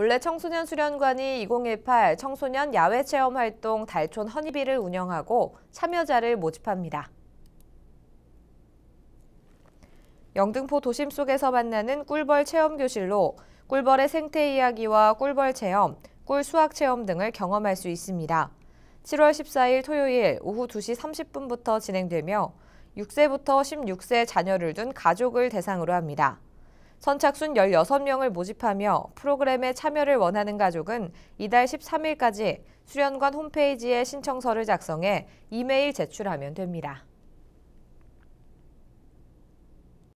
원래 청소년 수련관이 2018 청소년 야외 체험 활동 달촌 허니비를 운영하고 참여자를 모집합니다. 영등포 도심 속에서 만나는 꿀벌 체험교실로 꿀벌의 생태 이야기와 꿀벌 체험, 꿀 수학 체험 등을 경험할 수 있습니다. 7월 14일 토요일 오후 2시 30분부터 진행되며 6세부터 16세 자녀를 둔 가족을 대상으로 합니다. 선착순 16명을 모집하며 프로그램에 참여를 원하는 가족은 이달 13일까지 수련관 홈페이지에 신청서를 작성해 이메일 제출하면 됩니다.